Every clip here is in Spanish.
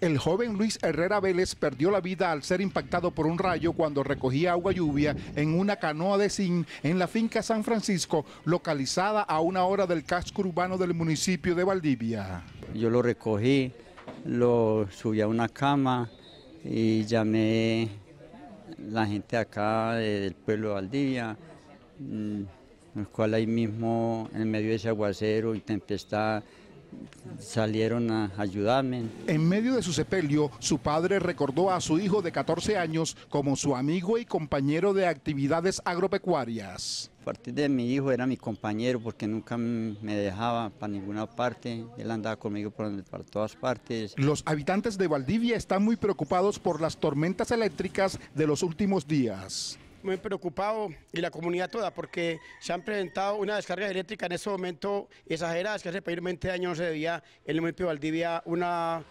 El joven Luis Herrera Vélez perdió la vida al ser impactado por un rayo cuando recogía agua lluvia en una canoa de zinc en la finca San Francisco, localizada a una hora del casco urbano del municipio de Valdivia. Yo lo recogí, lo subí a una cama y llamé la gente acá del pueblo de Valdivia, mm, el cual ahí mismo, en medio de ese aguacero y tempestad, salieron a ayudarme. En medio de su sepelio, su padre recordó a su hijo de 14 años como su amigo y compañero de actividades agropecuarias. A partir de mi hijo era mi compañero porque nunca me dejaba para ninguna parte, él andaba conmigo por, para todas partes. Los habitantes de Valdivia están muy preocupados por las tormentas eléctricas de los últimos días muy preocupado y la comunidad toda porque se han presentado una descarga eléctrica en ese momento exagerada, Es que hace 20 años no se debía en el municipio de Valdivia una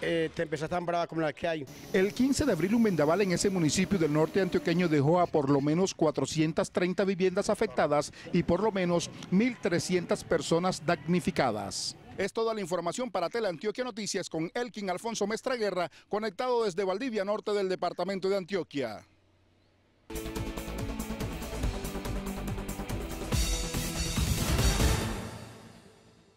eh, tempestad tan brava como la que hay. El 15 de abril un vendaval en ese municipio del norte antioqueño dejó a por lo menos 430 viviendas afectadas y por lo menos 1.300 personas damnificadas. Es toda la información para Teleantioquia Noticias con Elkin Alfonso Mestraguerra Guerra, conectado desde Valdivia, norte del departamento de Antioquia.